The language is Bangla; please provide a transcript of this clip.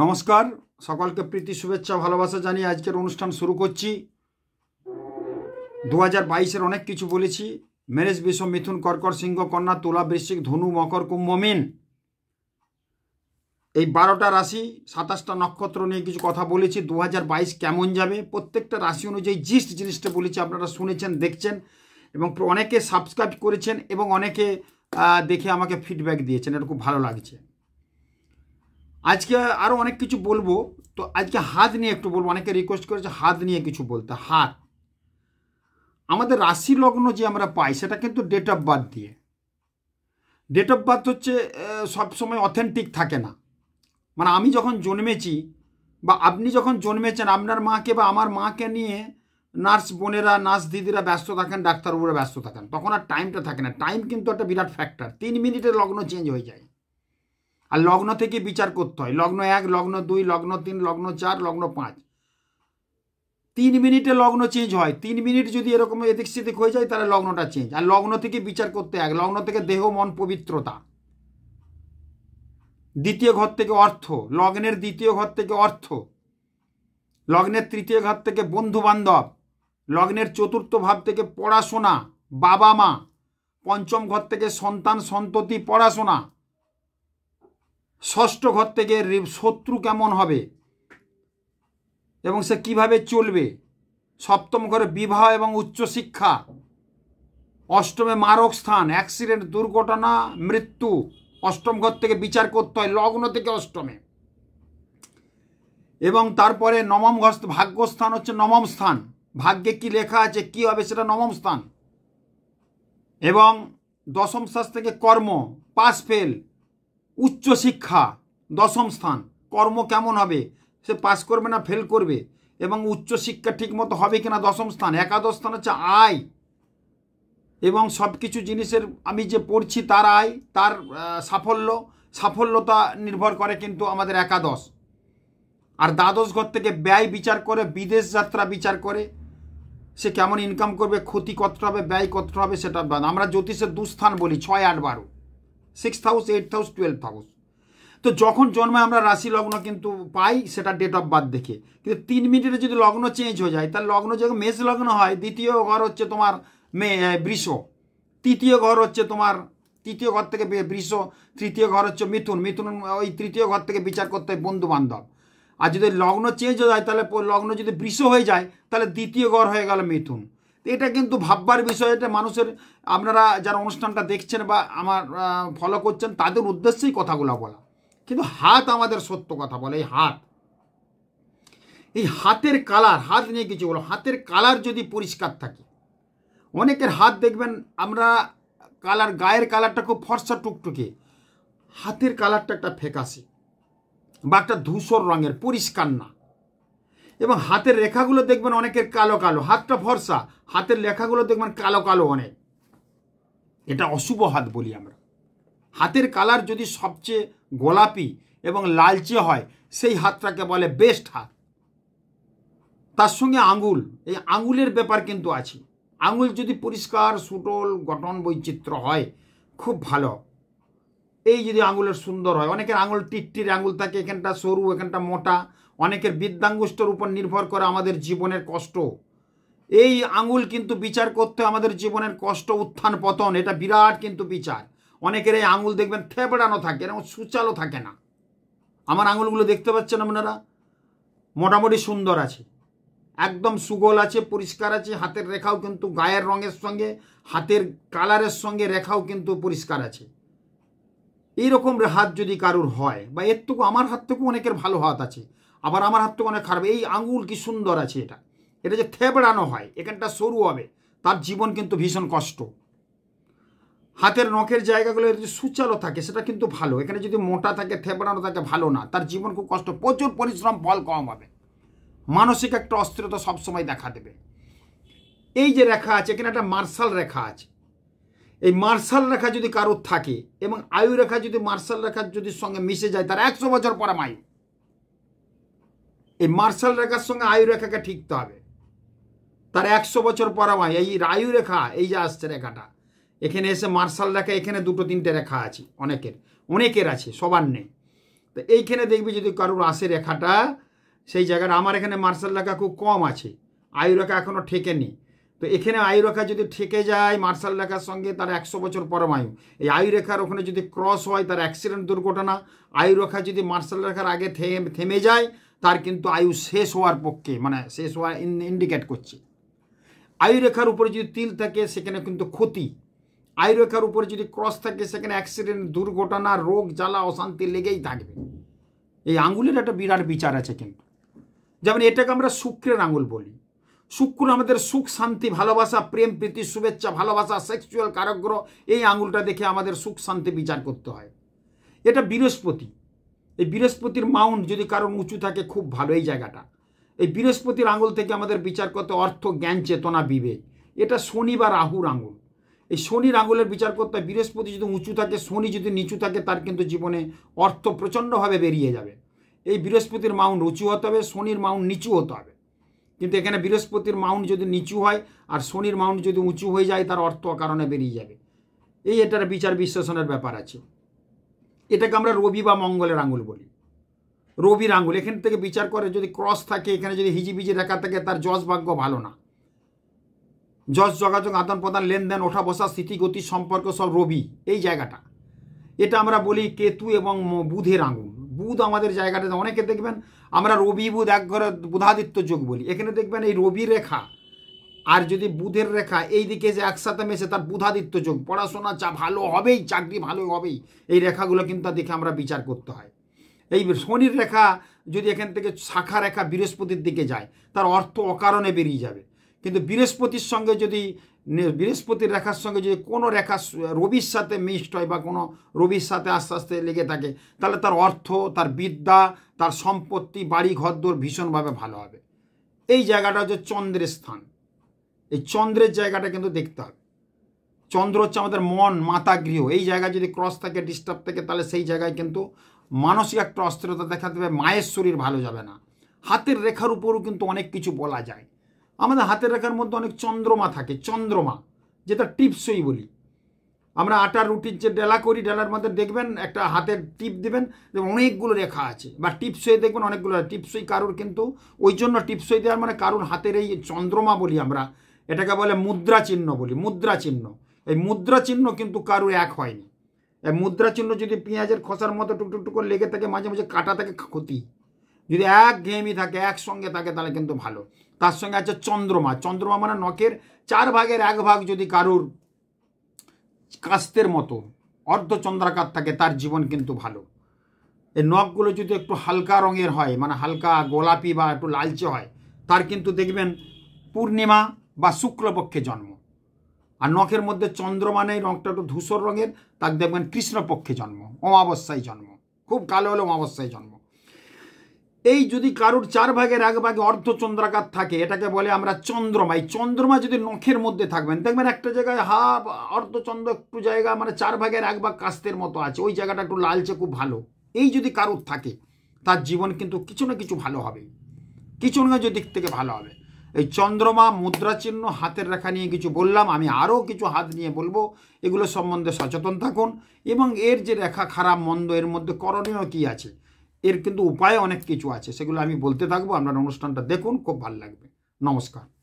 নমস্কার সকলকে প্রীতি শুভেচ্ছা ভালোবাসা জানিয়ে আজকের অনুষ্ঠান শুরু করছি দু হাজার বাইশের অনেক কিছু বলেছি মেরেজ বিশ্ব মিথুন কর্কর সিংহ কন্যা তুলা বৃশ্চিক ধনু মকর কুম্ভ এই বারোটা রাশি সাতাশটা নক্ষত্র নিয়ে কিছু কথা বলেছি দু কেমন যাবে প্রত্যেকটা রাশি অনুযায়ী জিস্ট জিনিসটা বলেছি আপনারা শুনেছেন দেখছেন এবং অনেকে সাবস্ক্রাইব করেছেন এবং অনেকে দেখে আমাকে ফিডব্যাক দিয়েছেন এটা খুব ভালো লাগছে আজকে আরও অনেক কিছু বলবো তো আজকে হাত নিয়ে একটু বলবো অনেকে রিকোয়েস্ট করেছে হাত নিয়ে কিছু বলতে হাত আমাদের রাশি লগ্ন যে আমরা পাই সেটা কিন্তু ডেট অফ বার্থ দিয়ে ডেট অফ বার্থ হচ্ছে সবসময় অথেন্টিক থাকে না মানে আমি যখন জন্মেছি বা আপনি যখন জন্মেছেন আপনার মাকে বা আমার মাকে নিয়ে নার্স বোনেরা নার্স দিদিরা ব্যস্ত থাকেন ডাক্তারবাবুরা ব্যস্ত থাকেন তখন আর টাইমটা থাকে না টাইম কিন্তু একটা বিরাট ফ্যাক্টর তিন মিনিটের লগ্ন চেঞ্জ হয়ে যায় আর লগ্ন থেকে বিচার করতে হয় লগ্ন এক লগ্ন দুই লগ্ন তিন লগ্ন চার লগ্ন পাঁচ তিন মিনিটে লগ্ন চেঞ্জ হয় তিন মিনিট যদি এরকম এদিক সেদিক হয়ে যায় তাহলে লগ্নটা চেঞ্জ আর লগ্ন থেকে বিচার করতে এক লগ্ন থেকে দেহ মন পবিত্রতা দ্বিতীয় ঘর থেকে অর্থ লগ্নের দ্বিতীয় ঘর থেকে অর্থ লগ্নের তৃতীয় ঘর থেকে বন্ধু বান্ধব লগ্নের চতুর্থ ভাব থেকে পড়াশোনা বাবা মা পঞ্চম ঘর থেকে সন্তান সন্ততি পড়াশোনা ষষ্ঠ ঘর থেকে শত্রু কেমন হবে এবং সে কিভাবে চলবে সপ্তম ঘরে বিবাহ এবং উচ্চশিক্ষা অষ্টমে মারক স্থান অ্যাক্সিডেন্ট দুর্ঘটনা মৃত্যু অষ্টম ঘর থেকে বিচার করতে হয় লগ্ন থেকে অষ্টমে এবং তারপরে নবম ঘর ভাগ্যস্থান হচ্ছে নবম স্থান ভাগ্যে কি লেখা আছে কি হবে সেটা নবম স্থান এবং দশম শ্বাস থেকে কর্ম পাস ফেল উচ্চশিক্ষা দশম স্থান কর্ম কেমন হবে সে পাস করবে না ফেল করবে এবং উচ্চশিক্ষা ঠিকমতো হবে কি না দশম স্থান একাদশ স্থান হচ্ছে আয় এবং সব কিছু জিনিসের আমি যে পড়ছি তার আয় তার সাফল্য সাফল্যতা নির্ভর করে কিন্তু আমাদের একাদশ আর দ্বাদশ ঘর থেকে ব্যয় বিচার করে বিদেশ যাত্রা বিচার করে সে কেমন ইনকাম করবে ক্ষতি কতটা হবে ব্যয় কতটা হবে সেটা আমরা জ্যোতিষের দুস্থান বলি ছয় আট বারো six house eight house twelve house তো যখন জন্মে আমরা রাশি লগ্ন কিন্তু পাই সেটা ডেট অফ বার্থ দেখে কিন্তু তিন মিনিটে যদি লগ্ন চেঞ্জ হয়ে যায় তাহলে লগ্ন যখন মেষ লগ্ন হয় দ্বিতীয় ঘর হচ্ছে তোমার মে বৃষ তৃতীয় ঘর হচ্ছে তোমার তৃতীয় ঘর থেকে বৃষ তৃতীয় ঘর হচ্ছে মিথুন মিথুন ওই তৃতীয় ঘর থেকে বিচার করতে হয় বন্ধু বান্ধব আর যদি লগ্ন চেঞ্জ হয়ে যায় তাহলে লগ্ন যদি বৃষ হয়ে যায় তাহলে দ্বিতীয় ঘর হয়ে গেল মিথুন এটা কিন্তু ভাববার বিষয় এটা মানুষের আপনারা যারা অনুষ্ঠানটা দেখছেন বা আমার ফলো করছেন তাদের উদ্দেশ্যেই কথাগুলো বলা কিন্তু হাত আমাদের সত্য কথা বলে এই হাত এই হাতের কালার হাত নিয়ে কিছু বলো হাতের কালার যদি পরিষ্কার থাকে অনেকের হাত দেখবেন আমরা কালার গায়ের কালারটা খুব ফর্সা টুকটুকে হাতের কালারটা একটা ফেকাসি বা একটা ধূসর রঙের পরিষ্কার না এবং হাতের রেখাগুলো দেখবেন অনেকের কালো কালো হাতটা ভরসা হাতের লেখাগুলো দেখবেন কালো কালো অনেক এটা অশুভ হাত বলি আমরা হাতের কালার যদি সবচেয়ে গোলাপি এবং লালচে হয় সেই হাতটাকে বলে বেস্ট হাত তার সঙ্গে আঙুল এই আঙুলের ব্যাপার কিন্তু আছে আঙুল যদি পরিষ্কার সুটল গঠন বৈচিত্র্য হয় খুব ভালো এই যদি আঙুলের সুন্দর হয় অনেকের আঙুল টিকটির আঙুল থাকে এখানটা সরু এখানটা মোটা অনেকের বিদ্যাঙ্গুষ্টর উপর নির্ভর করে আমাদের জীবনের কষ্ট এই আঙুল কিন্তু বিচার করতে আমাদের জীবনের কষ্ট উত্থান পতন এটা বিরাট কিন্তু বিচার অনেকের এই আঙুল দেখবেন থেবড়ানো থাকে এরকম সুচালো থাকে না আমার আঙুলগুলো দেখতে পাচ্ছেন আপনারা মোটামুটি সুন্দর আছে একদম সুগোল আছে পরিষ্কার আছে হাতের রেখাও কিন্তু গায়ের রঙের সঙ্গে হাতের কালারের সঙ্গে রেখাও কিন্তু পরিষ্কার আছে এইরকম হাত যদি কারুর হয় বা এরটুকু আমার হাত থেকেও অনেকের ভালো হাত আছে আবার আমার হাত থেকে অনেক খারাপ এই আঙুল কি সুন্দর আছে এটা এটা যে থেবড়ানো হয় এখানটা সরু হবে তার জীবন কিন্তু ভীষণ কষ্ট হাতের নখের জায়গাগুলো যদি সুচালো থাকে সেটা কিন্তু ভালো এখানে যদি মোটা থাকে থেবড়ানো থাকে ভালো না তার জীবন খুব কষ্ট প্রচুর পরিশ্রম ফল কম হবে মানসিক একটা অস্থিরতা সবসময় দেখা দেবে এই যে রেখা আছে এখানে একটা মার্শাল রেখা আছে এই মার্শাল রেখা যদি কারোর থাকে এবং আয়ু রেখা যদি মার্শাল রেখার যদি সঙ্গে মিশে যায় তার একশো বছর পরে মায়ু এই মার্শাল রেখার সঙ্গে আয়ু রেখাকে ঠিকতে হবে তার একশো বছর পর আমায় এই আয়ু রেখা এই যে আসছে রেখাটা এখানে এসে মার্শাল রেখা এখানে দুটো তিনটে রেখা আছে অনেকের অনেকের আছে সবার নেই তো এইখানে দেখবি যদি কারোর আসে রেখাটা সেই জায়গাটা আমার এখানে মার্শাল রেখা খুব কম আছে আয়ু রেখা এখনও ঠেকেনি তো এখানে আয়ু রেখা যদি ঠেকে যায় মার্শাল রেখার সঙ্গে তার একশো বছর পরমায়ু এই আয়ু রেখার ওখানে যদি ক্রস হয় তার অ্যাক্সিডেন্ট দুর্ঘটনা আয়ু রেখা যদি মার্শাল রেখার আগে থেমে যায় তার কিন্তু আয়ু শেষ হওয়ার পক্ষে মানে শেষ হওয়ার ইন্ডিকেট করছে আয়ু রেখার উপরে যদি তিল থাকে সেখানে কিন্তু ক্ষতি আয়ু রেখার উপরে যদি ক্রস থাকে সেখানে অ্যাক্সিডেন্ট দুর্ঘটনা রোগ জ্বালা অশান্তি লেগেই থাকবে এই আঙ্গুলের একটা বিরাট বিচার আছে কিন্তু যেমন এটাকে আমরা শুক্রের আঙুল বলি শুক্র আমাদের সুখ শান্তি ভালোবাসা প্রেম প্রীতি শুভেচ্ছা ভালোবাসা সেক্সুয়াল কারাগ্রহ এই আঙুলটা দেখে আমাদের সুখ শান্তি বিচার করতে হয় এটা বৃহস্পতি এই বৃহস্পতির মাউন্ট যদি কারণ উঁচু থাকে খুব ভালো এই জায়গাটা এই বৃহস্পতির আঙুল থেকে আমাদের বিচার করতে অর্থ জ্ঞান চেতনা বিবেক এটা শনি বা রাহুর আঙুল এই শনির আঙুলের বিচার করতে বৃহস্পতি যদি উঁচু থাকে শনি যদি নিচু থাকে তার কিন্তু জীবনে অর্থ প্রচণ্ডভাবে বেরিয়ে যাবে এই বৃহস্পতির মাউন্ট উঁচু হতে হবে শনির মাউন্ট নিচু হতে হবে কিন্তু এখানে বৃহস্পতির মাউন্ট যদি নিচু হয় আর শনির মাউন্ট যদি উঁচু হয়ে যায় তার অর্থ কারণে বেরিয়ে যাবে এই এটার বিচার বিশ্লেষণের ব্যাপার আছে এটাকে আমরা রবি বা মঙ্গলের আঙুল বলি রবির আঙুল এখান থেকে বিচার করে যদি ক্রস থাকে এখানে যদি হিজিবিজি রেখা থাকে তার যশ ভাগ্য ভালো না যশ যোগাযোগ আদান প্রদান লেনদেন ওঠা বসা স্থিতিগতি সম্পর্ক সব রবি এই জায়গাটা এটা আমরা বলি কেতু এবং বুধের আঙুল বুধ আমাদের জায়গাটাতে অনেকে দেখবেন আমরা রবি বুধ এক ঘরে বুধাদিত্য যোগ বলি এখানে দেখবেন এই রবি রেখা আর যদি বুধের রেখা এই দিকে যে একসাথে মেশে তার বুধাদিত্য যোগ পড়াশোনা চা ভালো হবেই চাকরি ভালো হবেই এই রেখাগুলো কিন্তু দেখে আমরা বিচার করতে হয় এই শনির রেখা যদি এখান থেকে শাখা রেখা বৃহস্পতির দিকে যায় তার অর্থ অকারণে বেরিয়ে যাবে কিন্তু বৃহস্পতির সঙ্গে যদি বৃহস্পতির রেখার সঙ্গে যদি কোনো রেখা রবির সাথে মিক্সড হয় বা কোনো রবির সাথে আস্তে আস্তে লেগে থাকে তাহলে তার অর্থ তার বিদ্যা তার সম্পত্তি বাড়ি ঘরদোর ভীষণভাবে ভালো হবে এই জায়গাটা হচ্ছে চন্দ্রের স্থান এই চন্দ্রের জায়গাটা কিন্তু দেখতে হবে চন্দ্র হচ্ছে আমাদের মন মাতা গৃহ এই জায়গায় যদি ক্রস থাকে ডিস্টার্ব থাকে তাহলে সেই জায়গায় কিন্তু মানসিক একটা অস্থিরতা দেখা দেবে মায়ের শরীর ভালো যাবে না হাতের রেখার উপরও কিন্তু অনেক কিছু বলা যায় আমাদের হাতের রেখার মধ্যে অনেক চন্দ্রমা থাকে চন্দ্রমা যেটা টিপসই বলি আমরা আটার রুটির যে ডেলা করি ডেলার মধ্যে দেখবেন একটা হাতের টিপ দেবেন অনেকগুলো রেখা আছে বা টিপসই দেখবেন অনেকগুলো টিপসই কারুর কিন্তু ওই জন্য টিপসই দেওয়ার মানে কারুর হাতের এই চন্দ্রমা বলি আমরা এটাকে বলে মুদ্রা চিহ্ন বলি মুদ্রা চিহ্ন এই মুদ্রা চিহ্ন কিন্তু কারুর এক হয়নি এই মুদ্রা চিহ্ন যদি পেঁয়াজের খসার মতো টুকটুক করে লেগে থাকে মাঝে মাঝে কাটা থাকে ক্ষতি যদি এক ঘেমি থাকে একসঙ্গে থাকে তাহলে কিন্তু ভালো তার সঙ্গে আছে চন্দ্রমা চন্দ্রমা মানে নখের চার ভাগের এক ভাগ যদি কারুর কাস্তের মতো অর্ধচন্দ্রাকার থাকে তার জীবন কিন্তু ভালো এই নখগুলো যদি একটু হালকা রঙের হয় মানে হালকা গোলাপি বা একটু লালচে হয় তার কিন্তু দেখবেন পূর্ণিমা বা শুক্লপক্ষে জন্ম আর নখের মধ্যে চন্দ্র মানে রঙটা একটু ধূসর রঙের তার দেখবেন কৃষ্ণপক্ষে জন্ম অমাবস্যায় জন্ম খুব কালো হলে অমাবস্যায় জন্ম এই যদি কারুর চার ভাগের এক ভাগে অর্ধচন্দ্রাকার থাকে এটাকে বলে আমরা চন্দ্রমা এই চন্দ্রমা যদি নখের মধ্যে থাকবেন দেখবেন একটা জায়গায় হাফ অর্ধচন্দ্র একটু জায়গা মানে চার ভাগের এক ভাগ কাস্তের মতো আছে ওই জায়গাটা একটু লালচে খুব ভালো এই যদি কারুর থাকে তার জীবন কিন্তু কিছু না কিছু ভালো হবে কিছু না কিছু দিক থেকে ভালো হবে এই চন্দ্রমা মুদ্রা চিহ্ন হাতের রেখা নিয়ে কিছু বললাম আমি আরও কিছু হাত নিয়ে বলবো এগুলো সম্বন্ধে সচেতন থাকুন এবং এর যে রেখা খারাপ মন্দ এর মধ্যে করণীয় কি আছে এর কিন্তু উপায় অনেক কিছু আছে সেগুলো আমি বলতে থাকবো আপনার অনুষ্ঠানটা দেখুন খুব ভালো লাগবে নমস্কার